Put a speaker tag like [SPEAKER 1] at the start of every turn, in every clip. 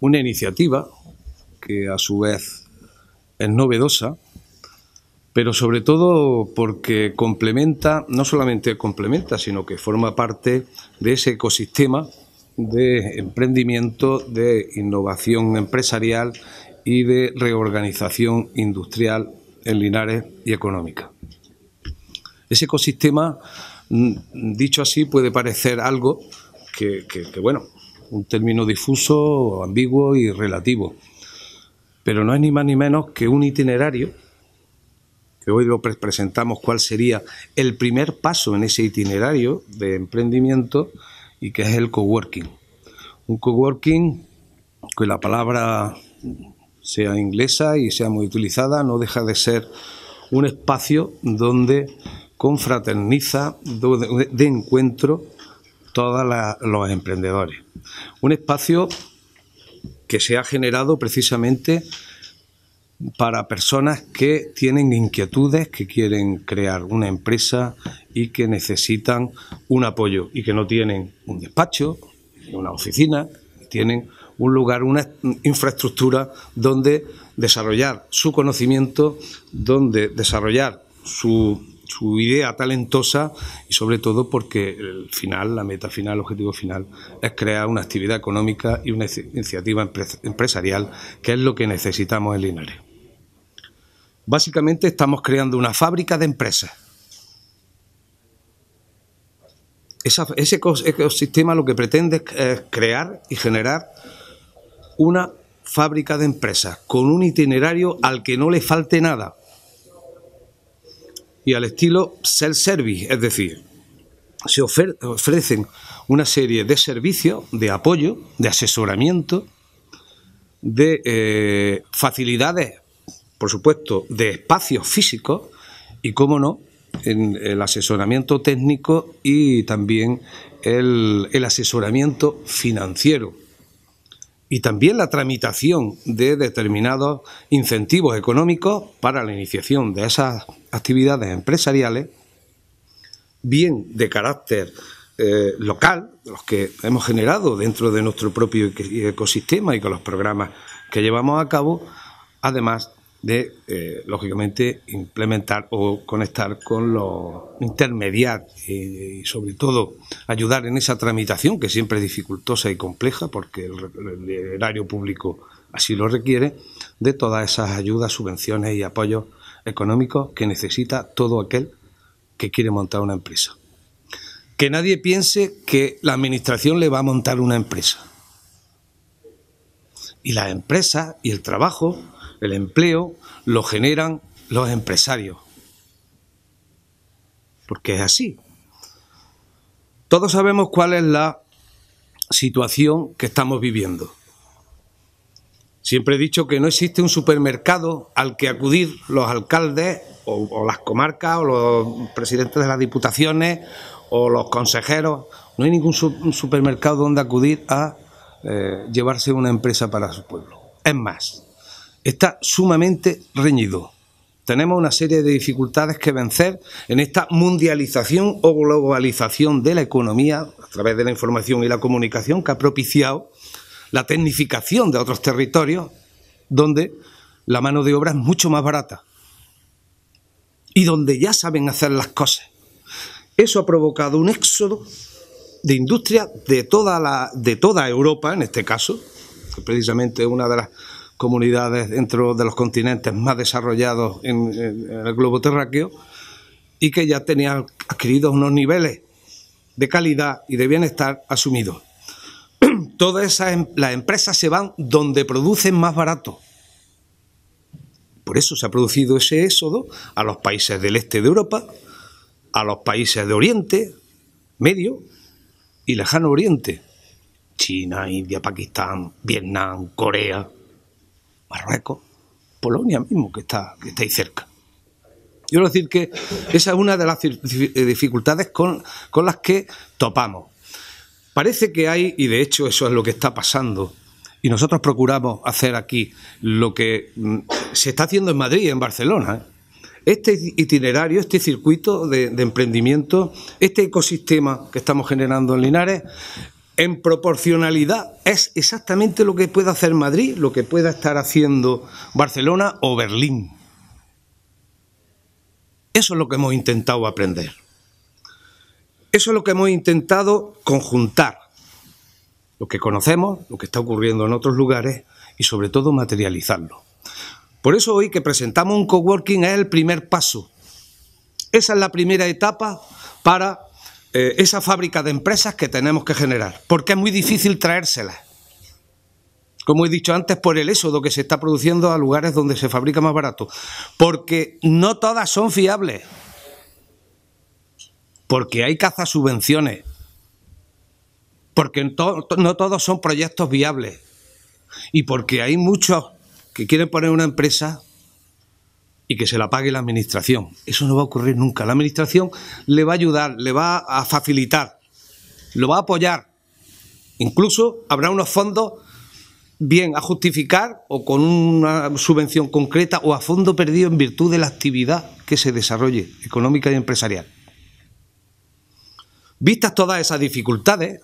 [SPEAKER 1] una iniciativa que a su vez es novedosa, pero sobre todo porque complementa, no solamente complementa, sino que forma parte de ese ecosistema de emprendimiento, de innovación empresarial y de reorganización industrial en Linares y económica. Ese ecosistema, mm, dicho así, puede parecer algo que, que bueno, un término difuso, ambiguo y relativo. Pero no es ni más ni menos que un itinerario, que hoy lo presentamos cuál sería el primer paso en ese itinerario de emprendimiento y que es el coworking. Un coworking que la palabra sea inglesa y sea muy utilizada, no deja de ser un espacio donde confraterniza, de encuentro todos los emprendedores. Un espacio que se ha generado precisamente para personas que tienen inquietudes, que quieren crear una empresa y que necesitan un apoyo y que no tienen un despacho, una oficina, tienen un lugar, una infraestructura donde desarrollar su conocimiento, donde desarrollar su su idea talentosa y sobre todo porque el final, la meta final, el objetivo final es crear una actividad económica y una iniciativa empresarial que es lo que necesitamos en Linares. Básicamente estamos creando una fábrica de empresas. ese ecosistema lo que pretende es crear y generar una fábrica de empresas con un itinerario al que no le falte nada y al estilo self-service, es decir, se ofrecen una serie de servicios, de apoyo, de asesoramiento, de eh, facilidades, por supuesto, de espacios físicos y, cómo no, el asesoramiento técnico y también el asesoramiento financiero y también la tramitación de determinados incentivos económicos para la iniciación de esas actividades empresariales, bien de carácter eh, local, los que hemos generado dentro de nuestro propio ecosistema y con los programas que llevamos a cabo, además de, eh, lógicamente, implementar o conectar con los intermediar eh, y, sobre todo, ayudar en esa tramitación que siempre es dificultosa y compleja porque el, erario público así lo requiere, de todas esas ayudas, subvenciones y apoyos económicos que necesita todo aquel que quiere montar una empresa. Que nadie piense que la administración le va a montar una empresa. Y la empresa y el trabajo el empleo lo generan los empresarios. Porque es así. Todos sabemos cuál es la situación que estamos viviendo. Siempre he dicho que no existe un supermercado al que acudir los alcaldes o, las comarcas o los presidentes de las diputaciones o los consejeros. No hay ningún supermercado donde acudir a eh, llevarse una empresa para su pueblo. Es más, está sumamente reñido. Tenemos una serie de dificultades que vencer en esta mundialización o globalización de la economía a través de la información y la comunicación que ha propiciado la tecnificación de otros territorios donde la mano de obra es mucho más barata y donde ya saben hacer las cosas. Eso ha provocado un éxodo de industria de toda, la, de toda Europa, en este caso, que precisamente una de las comunidades dentro de los continentes más desarrollados en, el globo terráqueo y que ya tenían adquiridos unos niveles de calidad y de bienestar asumidos. Todas esas em, las empresas se van donde producen más barato. Por eso se ha producido ese éxodo a los países del este de Europa, a los países de Oriente, Medio y Lejano Oriente. China, India, Pakistán, Vietnam, Corea, Marruecos, Polonia mismo, que está, ahí cerca. Yo quiero decir que esa es una de las eh, dificultades con, las que topamos. Parece que hay, y de hecho eso es lo que está pasando, y nosotros procuramos hacer aquí lo que mm, se está haciendo en Madrid en Barcelona. ¿eh? Este itinerario, este circuito de emprendimiento, este ecosistema que estamos generando en Linares, en proporcionalidad es exactamente lo que puede hacer Madrid, lo que pueda estar haciendo Barcelona o Berlín. Eso es lo que hemos intentado aprender. Eso es lo que hemos intentado conjuntar. Lo que conocemos, lo que está ocurriendo en otros lugares y sobre todo materializarlo. Por eso hoy que presentamos un coworking es el primer paso. Esa es la primera etapa para eh, esa fábrica de empresas que tenemos que generar, porque es muy difícil traérselas. Como he dicho antes, por el éxodo que se está produciendo a lugares donde se fabrica más barato, porque no todas son fiables, porque hay caza subvenciones, porque no todos son proyectos viables y porque hay muchos que quieren poner una empresa y que se la pague la administración. Eso no va a ocurrir nunca. La administración le va a ayudar, le va a facilitar, lo va a apoyar. Incluso habrá unos fondos bien a justificar o con una subvención concreta o a fondo perdido en virtud de la actividad que se desarrolle económica y empresarial. Vistas todas esas dificultades,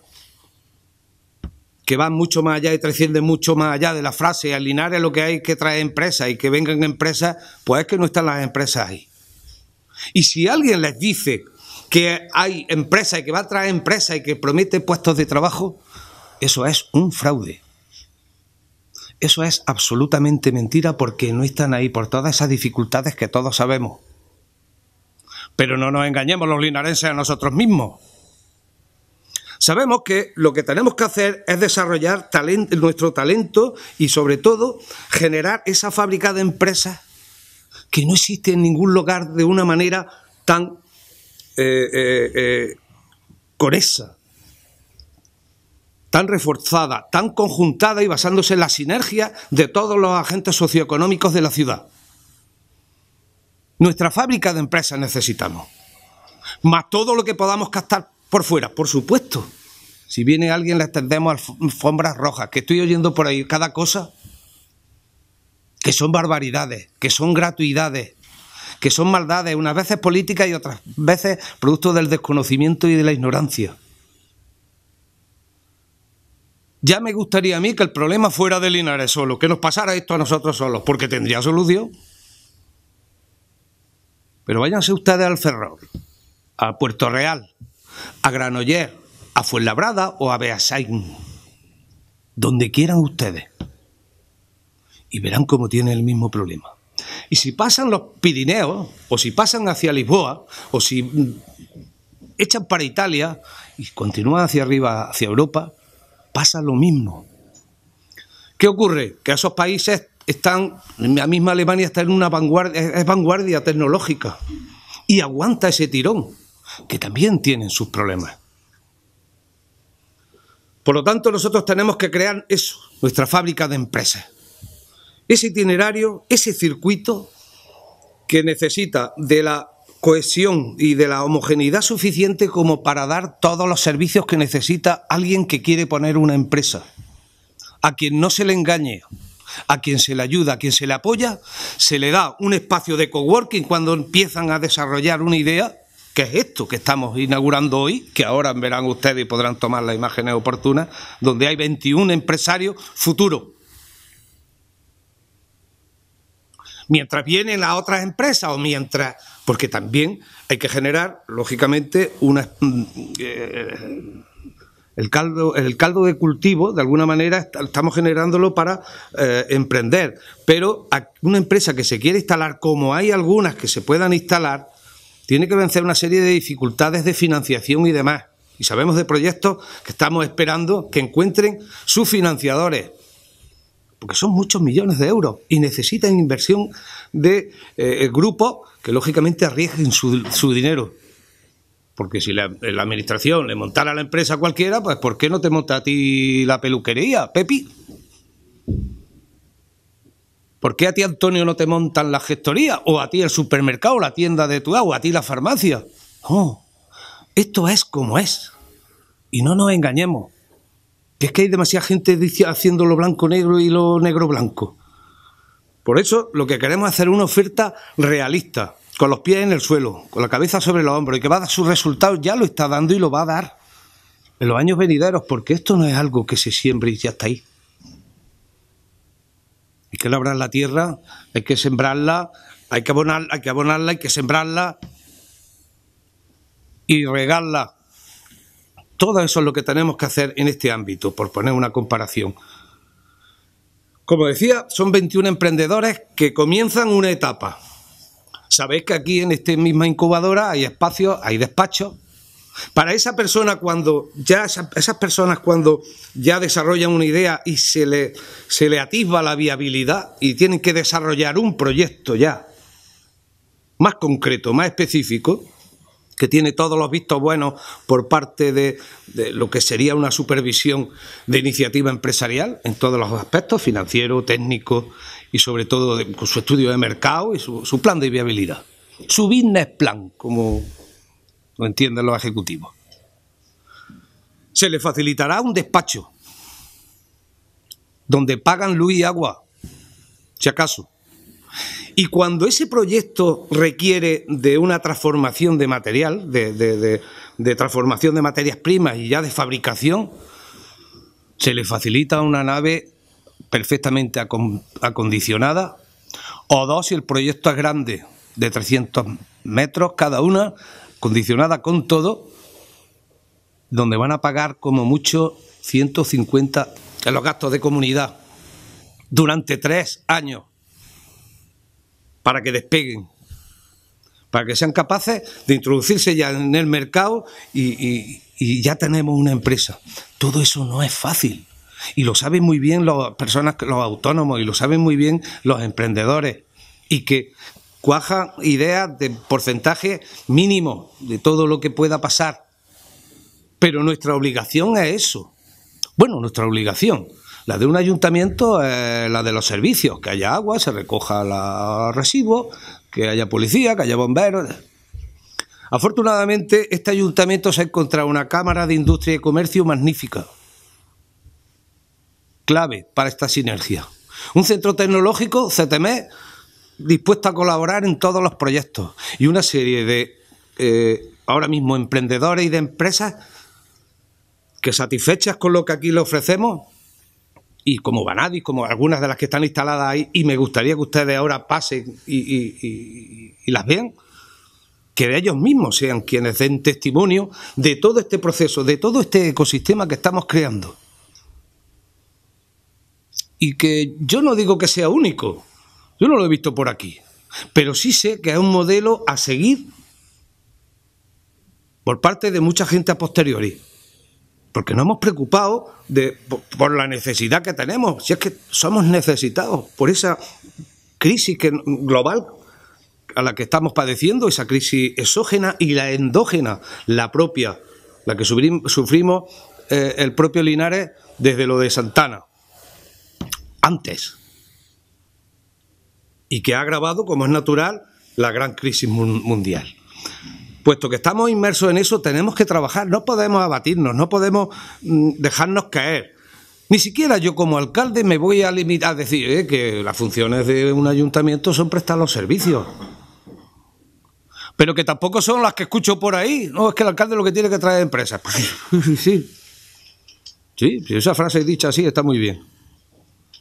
[SPEAKER 1] que van mucho más allá y trascienden mucho más allá de la frase. Al Linares lo que hay que traer empresas y que vengan empresas, pues es que no están las empresas ahí. Y si alguien les dice que hay empresas y que va a traer empresas y que promete puestos de trabajo, eso es un fraude. Eso es absolutamente mentira porque no están ahí por todas esas dificultades que todos sabemos. Pero no nos engañemos los linarenses a nosotros mismos. Sabemos que lo que tenemos que hacer es desarrollar nuestro talento y sobre todo generar esa fábrica de empresas que no existe en ningún lugar de una manera tan eh, eh, eh tan reforzada, tan conjuntada y basándose en la sinergia de todos los agentes socioeconómicos de la ciudad. Nuestra fábrica de empresas necesitamos, más todo lo que podamos captar por fuera, por supuesto. Si viene alguien le tendemos alfombras rojas, que estoy oyendo por ahí cada cosa, que son barbaridades, que son gratuidades, que son maldades, unas veces políticas y otras veces producto del desconocimiento y de la ignorancia. Ya me gustaría a mí que el problema fuera de Linares solo, que nos pasara esto a nosotros solos, porque tendría solución. Pero váyanse ustedes al Ferrol, a Puerto Real, a Granollers, a Fuenlabrada o a Beasain, donde quieran ustedes. Y verán cómo tienen el mismo problema. Y si pasan los Pirineos, o si pasan hacia Lisboa, o si mm, echan para Italia y continúan hacia arriba, hacia Europa, pasa lo mismo. ¿Qué ocurre? Que esos países están, la misma Alemania está en una vanguardia, es vanguardia tecnológica y aguanta ese tirón que también tienen sus problemas. Por lo tanto, nosotros tenemos que crear eso, nuestra fábrica de empresas. Ese itinerario, ese circuito que necesita de la cohesión y de la homogeneidad suficiente como para dar todos los servicios que necesita alguien que quiere poner una empresa. A quien no se le engañe, a quien se le ayuda, a quien se le apoya, se le da un espacio de coworking cuando empiezan a desarrollar una idea que es esto que estamos inaugurando hoy, que ahora verán ustedes y podrán tomar las imágenes oportunas, donde hay 21 empresarios futuros. Mientras vienen las otras empresas o mientras... Porque también hay que generar, lógicamente, una... Mm, eh, el caldo, el caldo de cultivo, de alguna manera, estamos generándolo para eh, emprender. Pero una empresa que se quiere instalar, como hay algunas que se puedan instalar, tiene que vencer una serie de dificultades de financiación y demás. Y sabemos de proyectos que estamos esperando que encuentren sus financiadores, porque son muchos millones de euros y necesitan inversión de eh, grupos que lógicamente arriesguen su, dinero. Porque si la, la, administración le montara a la empresa cualquiera, pues ¿por qué no te monta a ti la peluquería, Pepi? ¿Por qué a ti, Antonio, no te montan la gestoría? ¿O a ti el supermercado, la tienda de tu agua, a ti la farmacia? No, oh, esto es como es. Y no nos engañemos. Que es que hay demasiada gente haciendo lo blanco negro y lo negro blanco. Por eso lo que queremos es hacer una oferta realista, con los pies en el suelo, con la cabeza sobre los hombros y que va a dar sus resultados, ya lo está dando y lo va a dar en los años venideros, porque esto no es algo que se siembre y ya está ahí que labrar la tierra, hay que sembrarla, hay que, hay que abonarla, hay que sembrarla y regarla. Todo eso es lo que tenemos que hacer en este ámbito, por poner una comparación. Como decía, son 21 emprendedores que comienzan una etapa. Sabéis que aquí en esta misma incubadora hay espacios, hay despachos para esa persona cuando ya esas personas cuando ya desarrollan una idea y se le, se le atisba la viabilidad y tienen que desarrollar un proyecto ya más concreto, más específico, que tiene todos los vistos buenos por parte de, lo que sería una supervisión de iniciativa empresarial en todos los aspectos, financiero, técnico y sobre todo con su estudio de mercado y su, su plan de viabilidad. Su business plan, como entienden los ejecutivos. Se le facilitará un despacho donde pagan luz y agua, si acaso. Y cuando ese proyecto requiere de una transformación de material, de, de, transformación de materias primas y ya de fabricación, se le facilita una nave perfectamente acondicionada, o dos si el proyecto es grande, de 300 metros cada una, condicionada con todo, donde van a pagar como mucho 150 en los gastos de comunidad durante tres años para que despeguen, para que sean capaces de introducirse ya en el mercado y, ya tenemos una empresa. Todo eso no es fácil y lo saben muy bien las personas, los autónomos y lo saben muy bien los emprendedores y que cuaja ideas de porcentaje mínimo de todo lo que pueda pasar. Pero nuestra obligación es eso. Bueno, nuestra obligación. La de un ayuntamiento es eh, la de los servicios, que haya agua, se recoja los residuos, que haya policía, que haya bomberos. Afortunadamente, este ayuntamiento se ha encontrado una Cámara de Industria y Comercio magnífica, clave para esta sinergia. Un centro tecnológico, CTME, dispuesta a colaborar en todos los proyectos y una serie de eh, ahora mismo emprendedores y de empresas que satisfechas con lo que aquí le ofrecemos y como Banadis, como algunas de las que están instaladas ahí, y me gustaría que ustedes ahora pasen y, y las vean, que de ellos mismos sean quienes den testimonio de todo este proceso, de todo este ecosistema que estamos creando. Y que yo no digo que sea único, yo no lo he visto por aquí, pero sí sé que hay un modelo a seguir por parte de mucha gente a posteriori. Porque no hemos preocupado por, la necesidad que tenemos. Si es que somos necesitados por esa crisis global a la que estamos padeciendo, esa crisis exógena y la endógena, la propia, la que sufrimos eh, el propio Linares desde lo de Santana. Antes y que ha agravado, como es natural, la gran crisis mundial. Puesto que estamos inmersos en eso, tenemos que trabajar, no podemos abatirnos, no podemos mm, dejarnos caer. Ni siquiera yo como alcalde me voy a limitar a decir eh, que las funciones de un ayuntamiento son prestar los servicios. Pero que tampoco son las que escucho por ahí. No, es que el alcalde lo que tiene que traer empresas. sí. Sí, esa frase dicha así está muy bien.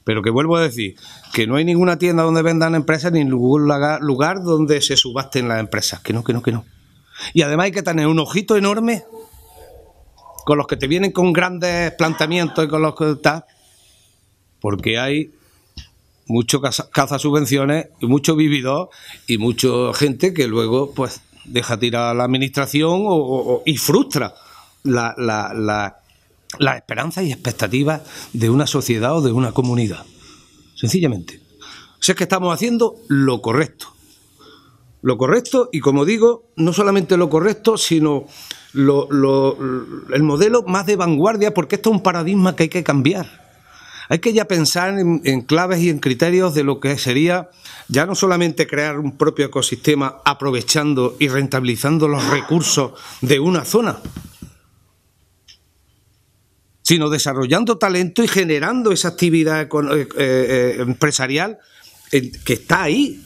[SPEAKER 1] Pero que vuelvo a decir, que no hay ninguna tienda donde vendan empresas ni ningún lugar donde se subasten las empresas. Que no, que no, que no. Y además hay que tener un ojito enorme con los que te vienen con grandes planteamientos y con los que estás. porque hay mucho caza, subvenciones y mucho vividor y mucha gente que luego pues deja tirar a la administración y frustra la, las esperanzas y expectativas de una sociedad o de una comunidad. Sencillamente. O sea, es que estamos haciendo lo correcto. Lo correcto y, como digo, no solamente lo correcto, sino el modelo más de vanguardia, porque esto es un paradigma que hay que cambiar. Hay que ya pensar en claves y en criterios de lo que sería ya no solamente crear un propio ecosistema aprovechando y rentabilizando los recursos de una zona, sino desarrollando talento y generando esa actividad eh, eh, eh, empresarial que está ahí.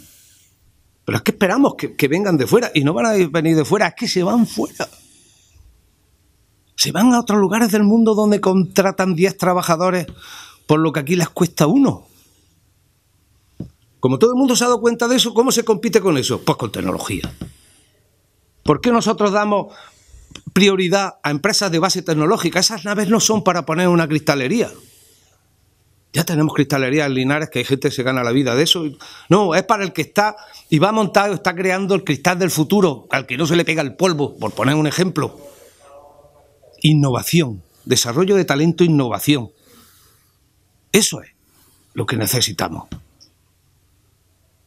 [SPEAKER 1] Pero es que esperamos que, vengan de fuera y no van a venir de fuera, es que se van fuera. Se van a otros lugares del mundo donde contratan 10 trabajadores por lo que aquí les cuesta uno. Como todo el mundo se ha dado cuenta de eso, ¿cómo se compite con eso? Pues con tecnología. ¿Por qué nosotros damos prioridad a empresas de base tecnológica. Esas naves no son para poner una cristalería. Ya tenemos cristalerías Linares que hay gente que se gana la vida de eso. No, es para el que está y va montado, está creando el cristal del futuro, al que no se le pega el polvo, por poner un ejemplo. Innovación, desarrollo de talento, innovación. Eso es lo que necesitamos.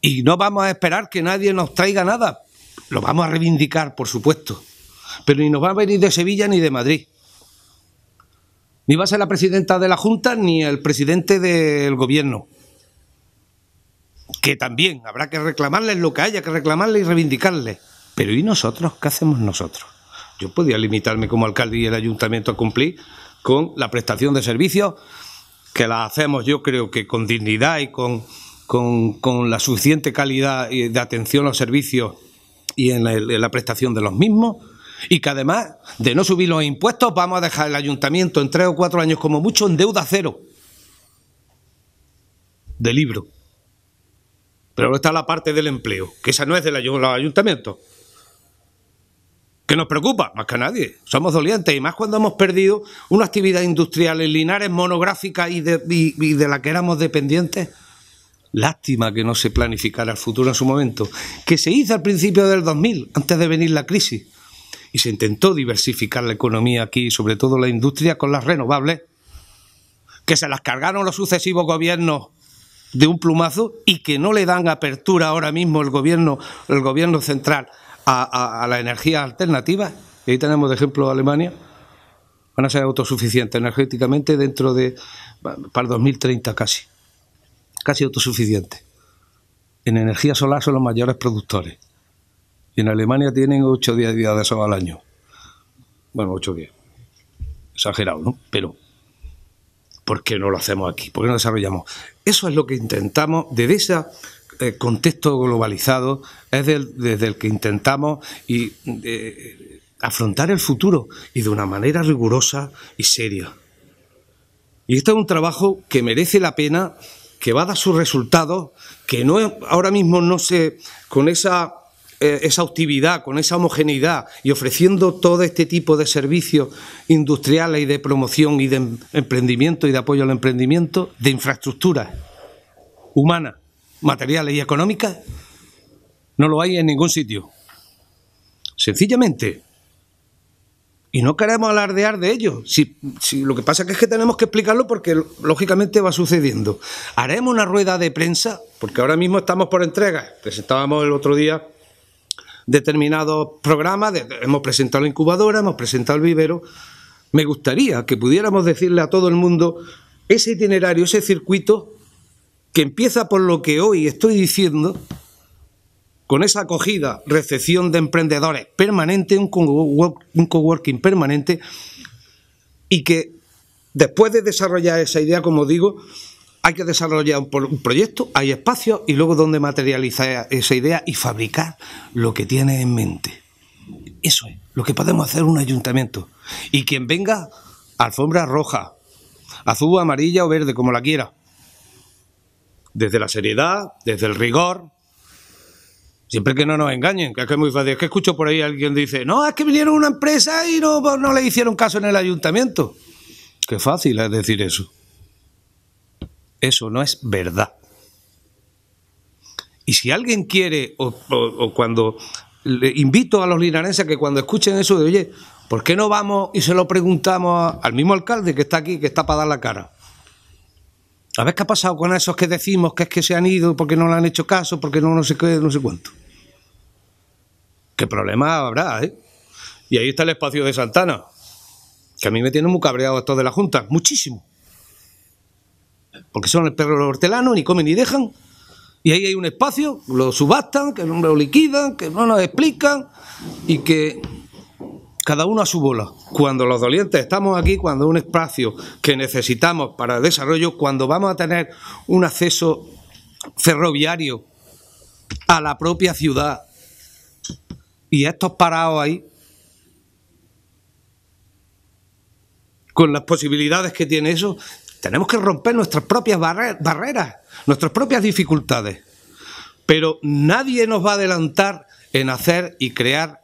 [SPEAKER 1] Y no vamos a esperar que nadie nos traiga nada. Lo vamos a reivindicar, por supuesto pero ni nos va a venir de Sevilla ni de Madrid. Ni va a ser la presidenta de la Junta ni el presidente del gobierno. Que también habrá que reclamarle lo que haya que reclamarle y reivindicarle. Pero ¿y nosotros? ¿Qué hacemos nosotros? Yo podía limitarme como alcalde y el ayuntamiento a cumplir con la prestación de servicios que la hacemos yo creo que con dignidad y con, con, la suficiente calidad de atención a los servicios y en la prestación de los mismos y que además de no subir los impuestos vamos a dejar el ayuntamiento en tres o cuatro años como mucho en deuda cero de libro. Pero ahora está la parte del empleo, que esa no es del ayuntamiento, los Que nos preocupa, más que a nadie. Somos dolientes y más cuando hemos perdido una actividad industrial en Linares monográfica y de, y de la que éramos dependientes. Lástima que no se planificara el futuro en su momento, que se hizo al principio del 2000, antes de venir la crisis y se intentó diversificar la economía aquí, sobre todo la industria, con las renovables, que se las cargaron los sucesivos gobiernos de un plumazo y que no le dan apertura ahora mismo el gobierno, el gobierno central a, la energía las energías alternativas. Y ahí tenemos de ejemplo Alemania. Van a ser autosuficientes energéticamente dentro de, para el 2030 casi, casi autosuficientes. En energía solar son los mayores productores en Alemania tienen ocho días de sábado al año. Bueno, ocho días. Exagerado, ¿no? Pero, ¿por qué no lo hacemos aquí? ¿Por qué no desarrollamos? Eso es lo que intentamos desde ese eh, contexto globalizado, es desde el que intentamos y, eh, afrontar el futuro y de una manera rigurosa y seria. Y este es un trabajo que merece la pena, que va a dar sus resultados, que no ahora mismo no se con esa eh, esa actividad con esa homogeneidad y ofreciendo todo este tipo de servicios industriales y de promoción y de emprendimiento y de apoyo al emprendimiento, de infraestructuras humanas, materiales y económicas, no lo hay en ningún sitio. Sencillamente. Y no queremos alardear de ello. lo que pasa es que tenemos que explicarlo porque lógicamente va sucediendo. Haremos una rueda de prensa, porque ahora mismo estamos por entrega. Presentábamos el otro día determinados programas, hemos presentado la incubadora, hemos presentado el vivero. Me gustaría que pudiéramos decirle a todo el mundo ese itinerario, ese circuito que empieza por lo que hoy estoy diciendo, con esa acogida, recepción de emprendedores permanente, un coworking permanente, y que después de desarrollar esa idea, como digo, hay que desarrollar un, proyecto, hay espacio y luego donde materializar esa idea y fabricar lo que tiene en mente. Eso es lo que podemos hacer un ayuntamiento. Y quien venga, alfombra roja, azul, amarilla o verde, como la quiera. Desde la seriedad, desde el rigor, Siempre que no nos engañen, que es que es muy fácil. Es que escucho por ahí alguien que dice, no, es que vinieron una empresa y no le hicieron caso en el ayuntamiento. Qué fácil es decir eso. Eso no es verdad. Y si alguien quiere, o, cuando le invito a los linareses que cuando escuchen eso de, oye, ¿por qué no vamos y se lo preguntamos al mismo alcalde que está aquí, que está para dar la cara? A ver qué ha pasado con esos que decimos que es que se han ido porque no le han hecho caso, porque no, no sé qué, no sé cuánto. ¿Qué problema habrá, eh? Y ahí está el espacio de Santana, que a mí me tiene muy cabreado esto de la Junta, muchísimo porque son el perro hortelanos ni comen ni dejan. Y ahí hay un espacio, lo subastan, que no lo liquidan, que no nos explican y que cada uno a su bola. Cuando los dolientes estamos aquí, cuando un espacio que necesitamos para el desarrollo, cuando vamos a tener un acceso ferroviario a la propia ciudad y estos parados ahí, con las posibilidades que tiene eso, tenemos que romper nuestras propias barreras, nuestras propias dificultades. Pero nadie nos va a adelantar en hacer y crear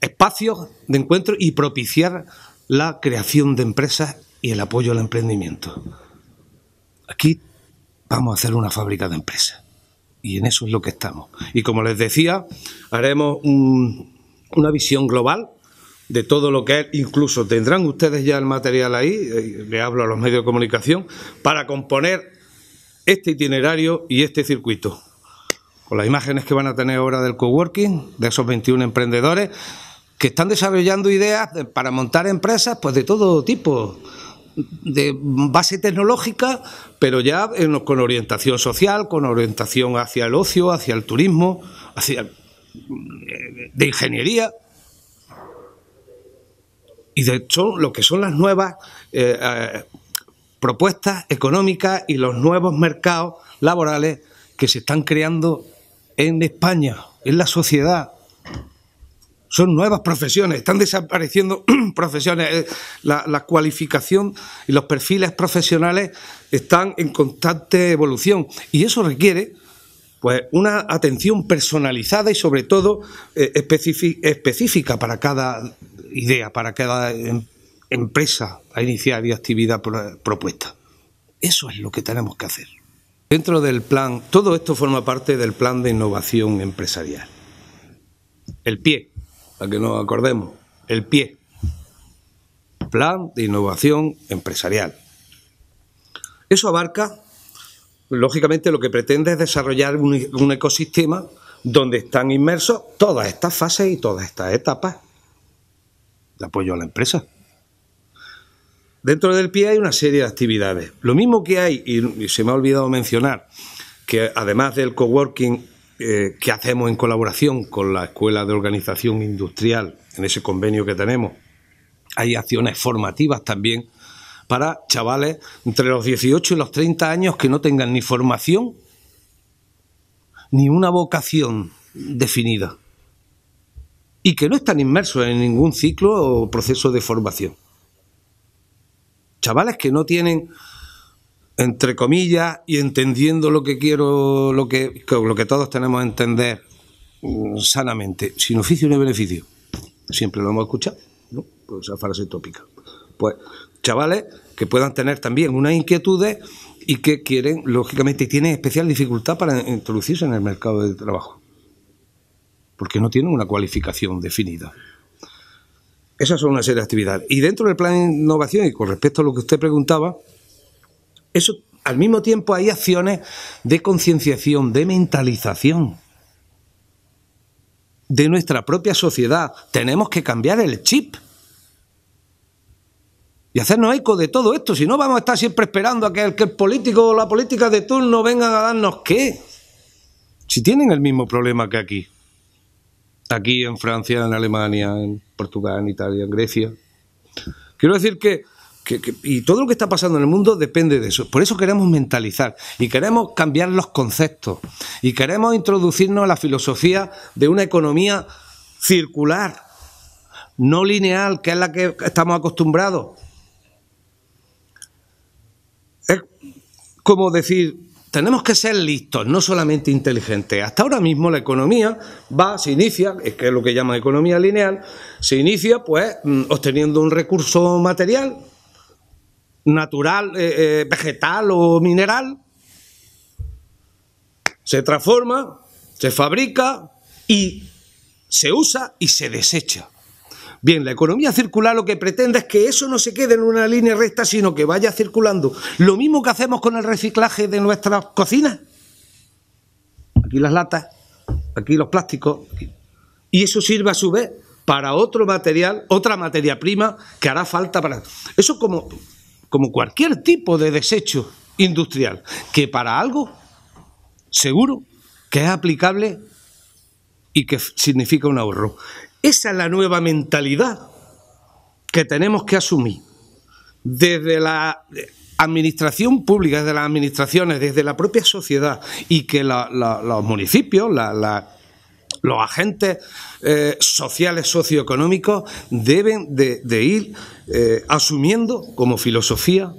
[SPEAKER 1] espacios de encuentro y propiciar la creación de empresas y el apoyo al emprendimiento. Aquí vamos a hacer una fábrica de empresas. Y en eso es lo que estamos. Y como les decía, haremos una visión global de todo lo que es. Incluso tendrán ustedes ya el material ahí, eh, le hablo a los medios de comunicación, para componer este itinerario y este circuito. Con las imágenes que van a tener ahora del coworking, de esos 21 emprendedores que están desarrollando ideas para montar empresas pues de todo tipo de base tecnológica, pero ya con orientación social, con orientación hacia el ocio, hacia el turismo, hacia eh, de ingeniería y de hecho lo que son las nuevas eh, eh, propuestas económicas y los nuevos mercados laborales que se están creando en España, en la sociedad. Son nuevas profesiones, están desapareciendo profesiones. Eh, la, cualificación y los perfiles profesionales están en constante evolución y eso requiere pues una atención personalizada y sobre todo específica para cada idea para cada em, empresa a iniciar y actividad propuesta. Eso es lo que tenemos que hacer. Dentro del plan, todo esto forma parte del plan de innovación empresarial. El pie, para que nos acordemos, el pie. Plan de innovación empresarial. Eso abarca, lógicamente, lo que pretende es desarrollar un, un ecosistema donde están inmersos todas estas fases y todas estas etapas de apoyo a la empresa. Dentro del PIE hay una serie de actividades. Lo mismo que hay, y se me ha olvidado mencionar, que además del coworking eh, que hacemos en colaboración con la Escuela de Organización Industrial, en ese convenio que tenemos, hay acciones formativas también para chavales entre los 18 y los 30 años que no tengan ni formación ni una vocación definida y que no están inmersos en ningún ciclo o proceso de formación. Chavales que no tienen, entre comillas, y entendiendo lo que quiero, lo que, lo que todos tenemos que entender mm, sanamente, sin oficio ni beneficio. Siempre lo hemos escuchado, ¿no? Pues esa frase tópica. Pues chavales que puedan tener también unas inquietudes y que quieren, lógicamente, tienen especial dificultad para introducirse en el mercado de trabajo porque no tienen una cualificación definida. Esas son una serie de actividades. Y dentro del plan de innovación, y con respecto a lo que usted preguntaba, eso al mismo tiempo hay acciones de concienciación, de mentalización de nuestra propia sociedad. Tenemos que cambiar el chip y hacernos eco de todo esto. Si no, vamos a estar siempre esperando a que el, que el político o la política de turno vengan a darnos qué. Si tienen el mismo problema que aquí aquí en Francia, en Alemania, en Portugal, en Italia, en Grecia. Quiero decir que, y todo lo que está pasando en el mundo depende de eso. Por eso queremos mentalizar y queremos cambiar los conceptos y queremos introducirnos a la filosofía de una economía circular, no lineal, que es la que estamos acostumbrados. Es como decir, tenemos que ser listos, no solamente inteligentes. Hasta ahora mismo la economía va, se inicia, es que es lo que llama economía lineal, se inicia pues mm, obteniendo un recurso material, natural, eh, eh, vegetal o mineral, se transforma, se fabrica y se usa y se desecha. Bien, la economía circular lo que pretende es que eso no se quede en una línea recta, sino que vaya circulando. Lo mismo que hacemos con el reciclaje de nuestras cocinas. Aquí las latas, aquí los plásticos. Y eso sirve a su vez para otro material, otra materia prima que hará falta para... Eso como, como cualquier tipo de desecho industrial, que para algo seguro que es aplicable y que significa un ahorro. Esa es la nueva mentalidad que tenemos que asumir desde la administración pública, desde las administraciones, desde la propia sociedad y que los municipios, los agentes eh, sociales, socioeconómicos, deben de, ir eh, asumiendo como filosofía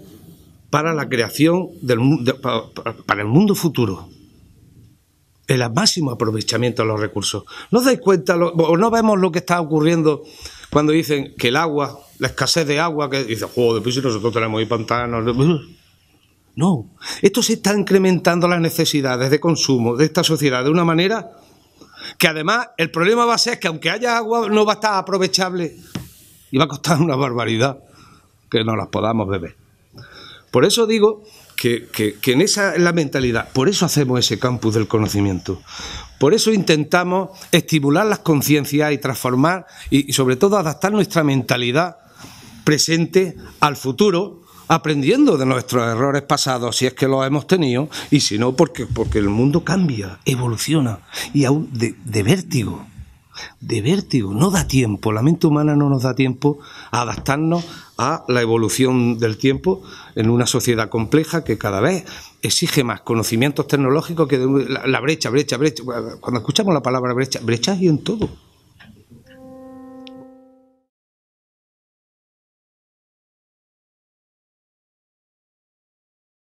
[SPEAKER 1] para la creación del, para el mundo futuro el máximo aprovechamiento de los recursos. ¿No dais cuenta o no vemos lo que está ocurriendo cuando dicen que el agua, la escasez de agua, que dice, juego de piso nosotros tenemos ahí pantanos? No, esto se está incrementando las necesidades de consumo de esta sociedad de una manera que además el problema va a ser que aunque haya agua no va a estar aprovechable y va a costar una barbaridad que no las podamos beber. Por eso digo que, en esa es la mentalidad, por eso hacemos ese campus del conocimiento, por eso intentamos estimular las conciencias y transformar y, sobre todo adaptar nuestra mentalidad presente al futuro, aprendiendo de nuestros errores pasados, si es que los hemos tenido, y si no, porque, porque el mundo cambia, evoluciona, y aún de vértigo de vértigo. No da tiempo, la mente humana no nos da tiempo a adaptarnos a la evolución del tiempo en una sociedad compleja que cada vez exige más conocimientos tecnológicos que la brecha, brecha, brecha. Cuando escuchamos la palabra brecha, brecha hay en todo